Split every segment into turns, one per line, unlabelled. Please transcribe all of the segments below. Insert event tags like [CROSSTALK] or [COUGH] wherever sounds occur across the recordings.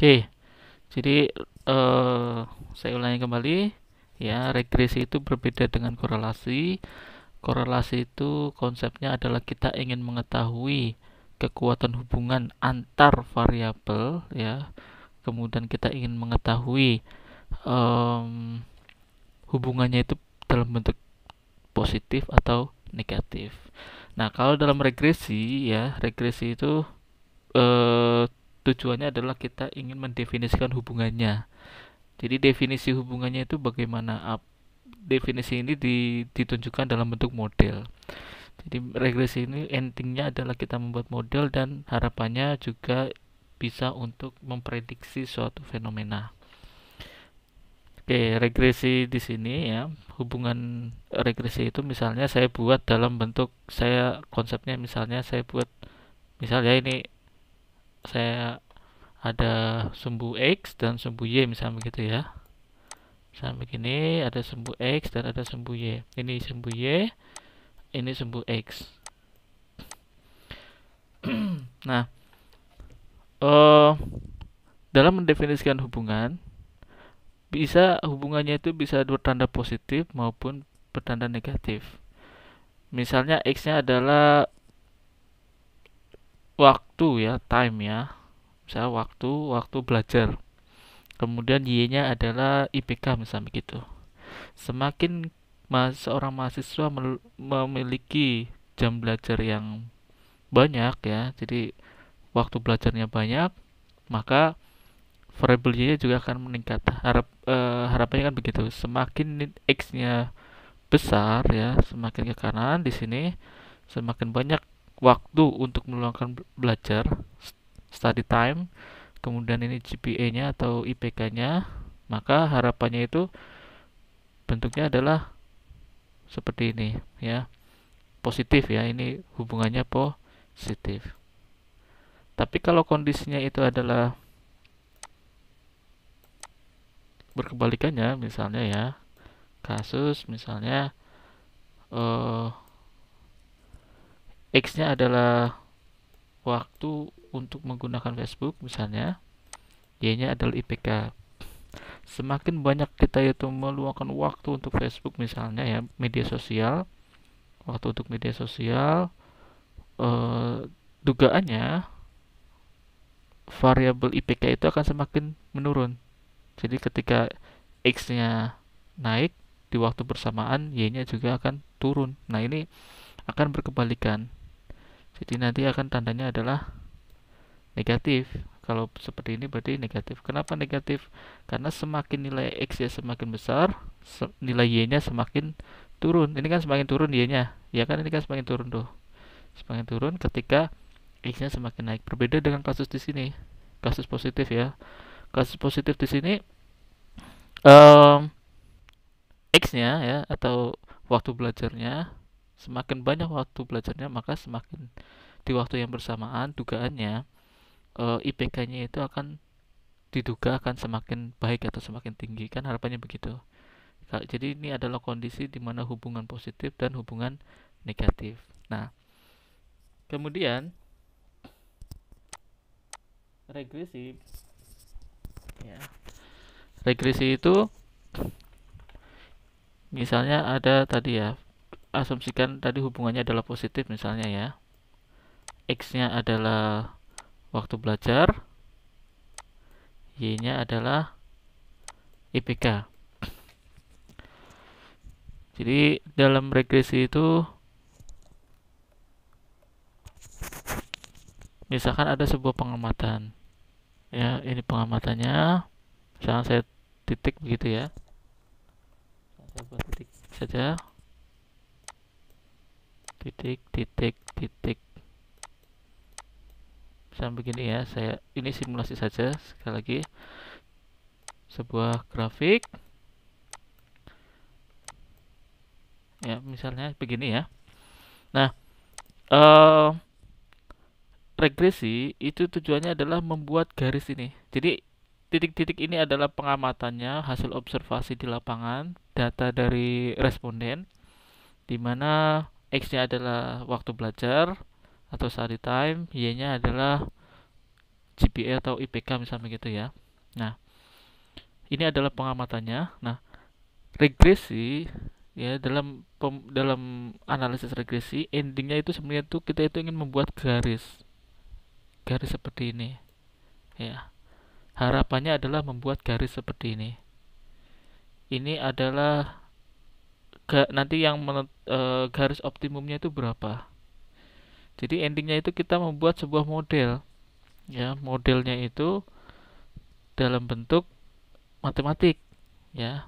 Oke, jadi eh, saya ulangi kembali ya regresi itu berbeda dengan korelasi. Korelasi itu konsepnya adalah kita ingin mengetahui kekuatan hubungan antar variabel ya. Kemudian kita ingin mengetahui um, hubungannya itu dalam bentuk positif atau negatif. Nah, kalau dalam regresi ya, regresi itu eh, tujuannya adalah kita ingin mendefinisikan hubungannya. Jadi definisi hubungannya itu bagaimana? Definisi ini ditunjukkan dalam bentuk model. Jadi regresi ini endingnya adalah kita membuat model dan harapannya juga bisa untuk memprediksi suatu fenomena. Oke, regresi di sini ya. Hubungan regresi itu misalnya saya buat dalam bentuk saya konsepnya misalnya saya buat misalnya ini saya ada sumbu X dan sumbu Y misalnya begitu ya misalnya begini ada sumbu X dan ada sumbu Y ini sumbu Y ini sumbu X [CLEARS THROAT] nah uh, dalam mendefinisikan hubungan bisa hubungannya itu bisa bertanda positif maupun bertanda negatif misalnya X nya adalah waktu ya time ya misalnya waktu waktu belajar kemudian y-nya adalah IPK misalnya begitu semakin mas, seorang mahasiswa memiliki jam belajar yang banyak ya jadi waktu belajarnya banyak maka variable y-nya juga akan meningkat harap eh, harapannya kan begitu semakin x-nya besar ya semakin ke kanan di sini semakin banyak waktu untuk meluangkan belajar study time kemudian ini GPA-nya atau IPK-nya maka harapannya itu bentuknya adalah seperti ini ya positif ya ini hubungannya positif tapi kalau kondisinya itu adalah berkebalikannya misalnya ya kasus misalnya eh uh, X-nya adalah waktu untuk menggunakan Facebook misalnya. Y-nya adalah IPK. Semakin banyak kita itu meluangkan waktu untuk Facebook misalnya ya, media sosial, waktu untuk media sosial, eh, dugaannya variabel IPK itu akan semakin menurun. Jadi ketika X-nya naik di waktu bersamaan, Y-nya juga akan turun. Nah, ini akan berkebalikan jadi nanti akan tandanya adalah negatif kalau seperti ini berarti negatif kenapa negatif karena semakin nilai x ya semakin besar nilai y nya semakin turun ini kan semakin turun y nya ya kan ini kan semakin turun tuh semakin turun ketika x nya semakin naik berbeda dengan kasus di sini kasus positif ya kasus positif di sini um, x nya ya atau waktu belajarnya semakin banyak waktu belajarnya maka semakin di waktu yang bersamaan dugaannya e, eh, IPK-nya itu akan diduga akan semakin baik atau semakin tinggi kan harapannya begitu jadi ini adalah kondisi di mana hubungan positif dan hubungan negatif nah kemudian regresi ya regresi itu misalnya ada tadi ya asumsikan tadi hubungannya adalah positif misalnya ya x-nya adalah waktu belajar y-nya adalah IPK jadi dalam regresi itu misalkan ada sebuah pengamatan ya ini pengamatannya misalkan saya titik begitu ya saya buat titik saja titik titik titik saya begini ya saya ini simulasi saja sekali lagi sebuah grafik ya misalnya begini ya nah uh, regresi itu tujuannya adalah membuat garis ini jadi titik-titik ini adalah pengamatannya hasil observasi di lapangan data dari responden di mana X-nya adalah waktu belajar atau study time, Y-nya adalah GPA atau IPK misalnya gitu ya. Nah, ini adalah pengamatannya. Nah, regresi ya dalam pem, dalam analisis regresi endingnya itu sebenarnya itu kita itu ingin membuat garis garis seperti ini ya harapannya adalah membuat garis seperti ini ini adalah ga, nanti yang menet, e, eh, garis optimumnya itu berapa jadi endingnya itu kita membuat sebuah model ya modelnya itu dalam bentuk matematik ya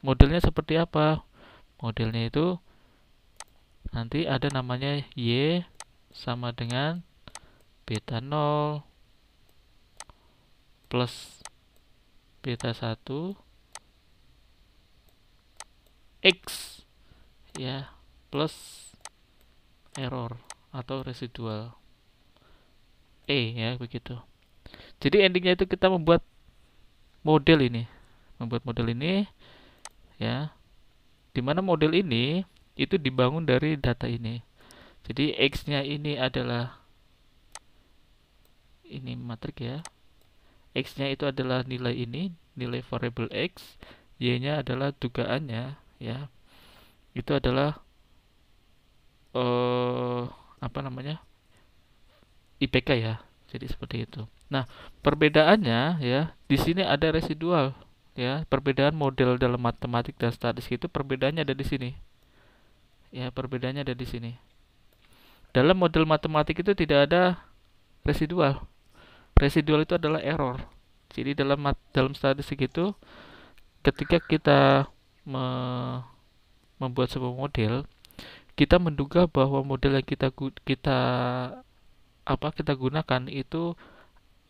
modelnya seperti apa modelnya itu nanti ada namanya Y sama dengan beta 0 plus beta 1 X ya plus error atau residual E ya begitu jadi endingnya itu kita membuat model ini membuat model ini ya dimana model ini itu dibangun dari data ini jadi X nya ini adalah ini matrik ya X nya itu adalah nilai ini nilai variable X Y nya adalah dugaannya ya itu adalah eh apa namanya IPK ya jadi seperti itu nah perbedaannya ya di sini ada residual ya perbedaan model dalam matematik dan statistik itu perbedaannya ada di sini ya perbedaannya ada di sini dalam model matematik itu tidak ada residual residual itu adalah error jadi dalam dalam statistik itu ketika kita me membuat sebuah model kita menduga bahwa model yang kita kita apa kita gunakan itu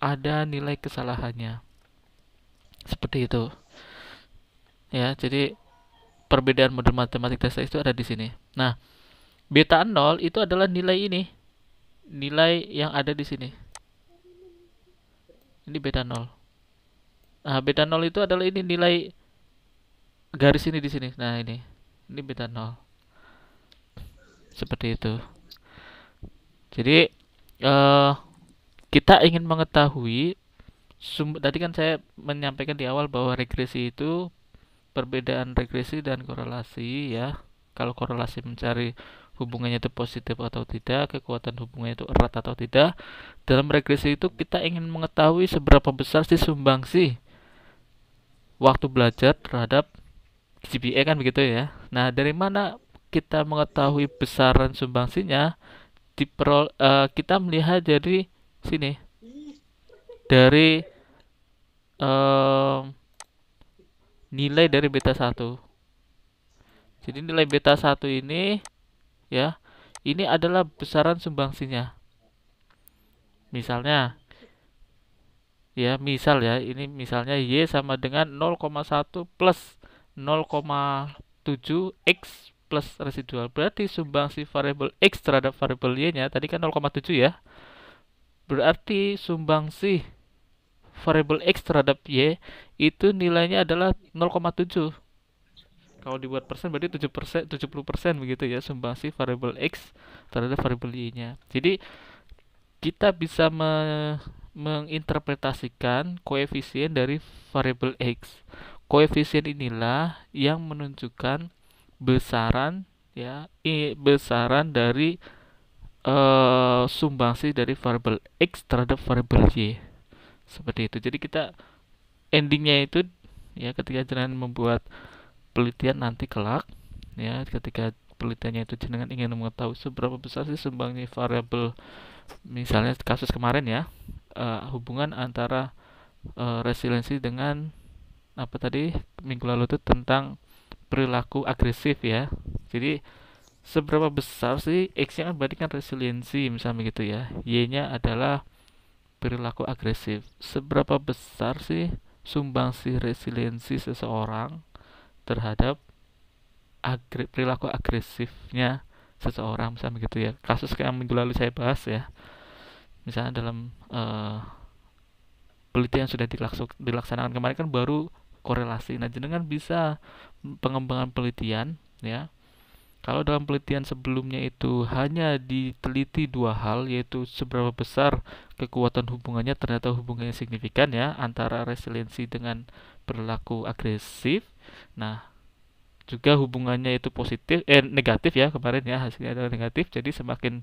ada nilai kesalahannya seperti itu ya jadi perbedaan model matematik dasar itu ada di sini nah beta 0 itu adalah nilai ini nilai yang ada di sini ini beta 0 nah beta 0 itu adalah ini nilai garis ini di sini nah ini ini beta nol, seperti itu jadi uh, kita ingin mengetahui sumber tadi kan saya menyampaikan di awal bahwa regresi itu perbedaan regresi dan korelasi ya kalau korelasi mencari hubungannya itu positif atau tidak, kekuatan hubungannya itu erat atau tidak. Dalam regresi itu kita ingin mengetahui seberapa besar sih sumbangsi waktu belajar terhadap GPA kan begitu ya. Nah, dari mana kita mengetahui besaran sumbangsinya? Dipro, uh, eh, kita melihat dari sini. Dari uh, nilai dari beta 1. Jadi nilai beta 1 ini ya, ini adalah besaran sumbangsinya. Misalnya ya, misal ya, ini misalnya Y sama dengan 0,1 plus 0,7x plus residual. Berarti sumbangsi variabel x terhadap variabel y-nya tadi kan 0,7 ya. Berarti sumbangsi variabel x terhadap y itu nilainya adalah 0,7. Kalau dibuat persen berarti 7 persen, 70 persen begitu ya sumbangsi variabel x terhadap variabel y-nya. Jadi kita bisa me menginterpretasikan koefisien dari variabel x koefisien inilah yang menunjukkan besaran ya i, besaran dari uh, sumbangsi dari variabel x terhadap variabel y seperti itu jadi kita endingnya itu ya ketika jangan membuat penelitian nanti kelak ya ketika penelitiannya itu jangan ingin mengetahui seberapa besar sih sumbangsi variabel misalnya kasus kemarin ya uh, hubungan antara uh, resiliensi dengan apa tadi minggu lalu itu tentang perilaku agresif ya. Jadi seberapa besar sih x yang kan berarti kan resiliensi misalnya gitu ya. Y-nya adalah perilaku agresif. Seberapa besar sih sumbangsi resiliensi seseorang terhadap agri- perilaku agresifnya seseorang misalnya gitu ya. Kasus kayak minggu lalu saya bahas ya. Misalnya dalam uh, eh, penelitian sudah dilaksanakan kemarin kan baru korelasi. Nah, jenengan bisa pengembangan penelitian ya. Kalau dalam penelitian sebelumnya itu hanya diteliti dua hal yaitu seberapa besar kekuatan hubungannya ternyata hubungannya signifikan ya antara resiliensi dengan perilaku agresif. Nah, juga hubungannya itu positif eh negatif ya kemarin ya hasilnya adalah negatif jadi semakin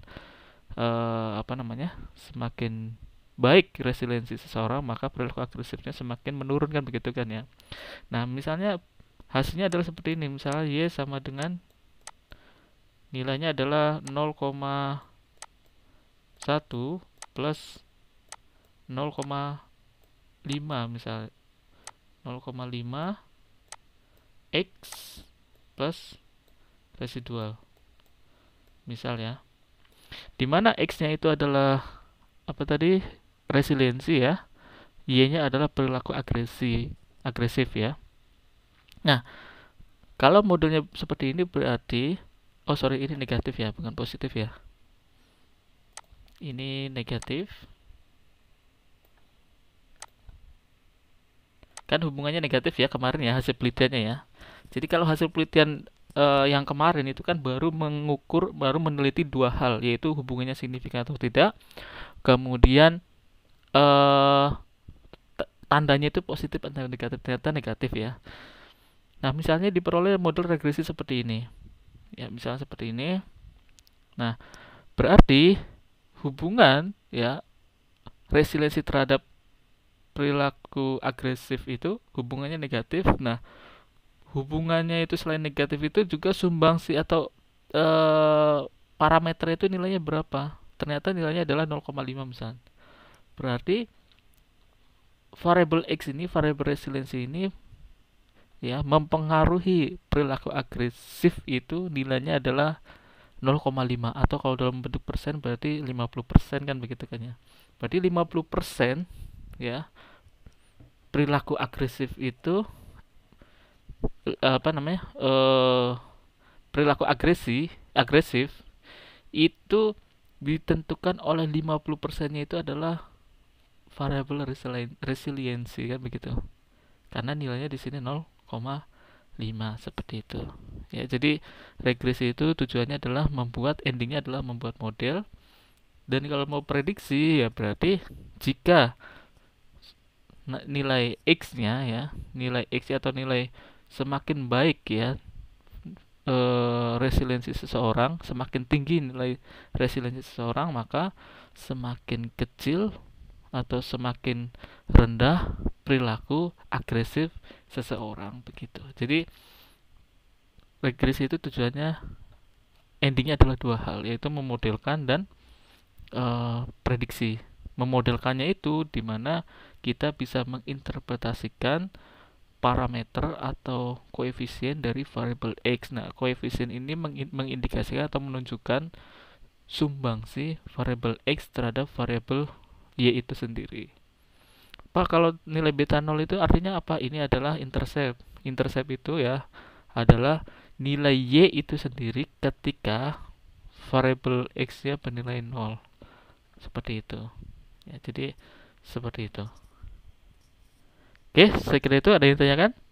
eh, apa namanya? semakin baik resiliensi seseorang, maka perilaku agresifnya semakin menurun kan begitu kan ya. Nah, misalnya hasilnya adalah seperti ini. Misalnya Y sama dengan nilainya adalah 0,1 plus 0,5 misalnya. 0,5 X plus residual. misalnya ya. Dimana X-nya itu adalah apa tadi resiliensi ya. Y-nya adalah perilaku agresi, agresif ya. Nah, kalau modelnya seperti ini berarti oh sorry ini negatif ya, bukan positif ya. Ini negatif. Kan hubungannya negatif ya kemarin ya hasil penelitiannya ya. Jadi kalau hasil penelitian uh, eh, yang kemarin itu kan baru mengukur, baru meneliti dua hal, yaitu hubungannya signifikan atau tidak, kemudian uh, tandanya itu positif atau negatif ternyata negatif ya nah misalnya diperoleh model regresi seperti ini ya misalnya seperti ini nah berarti hubungan ya resiliensi terhadap perilaku agresif itu hubungannya negatif nah hubungannya itu selain negatif itu juga sumbangsi atau e, parameter itu nilainya berapa ternyata nilainya adalah 0,5 misalnya Berarti variable X ini, variable resiliensi ini ya mempengaruhi perilaku agresif itu nilainya adalah 0,5 atau kalau dalam bentuk persen berarti 50% kan begitu kan ya. Berarti 50% ya perilaku agresif itu apa namanya? eh perilaku agresi agresif itu ditentukan oleh 50%-nya itu adalah variable resiliensi kan begitu karena nilainya di sini 0,5 seperti itu ya jadi regresi itu tujuannya adalah membuat endingnya adalah membuat model dan kalau mau prediksi ya berarti jika nilai x-nya ya nilai x atau nilai semakin baik ya e, resiliensi seseorang semakin tinggi nilai resiliensi seseorang maka semakin kecil atau semakin rendah perilaku agresif seseorang begitu. Jadi regresi itu tujuannya endingnya adalah dua hal yaitu memodelkan dan e, prediksi. Memodelkannya itu di mana kita bisa menginterpretasikan parameter atau koefisien dari variabel x. Nah, koefisien ini mengindikasikan atau menunjukkan sumbangsi variabel x terhadap variabel Y iya, itu sendiri. Pak, kalau nilai beta 0 itu artinya apa? Ini adalah intercept. Intercept itu ya adalah nilai Y itu sendiri ketika variable X-nya bernilai 0. Seperti itu. Ya, jadi seperti itu. Oke, saya kira itu ada yang ditanyakan?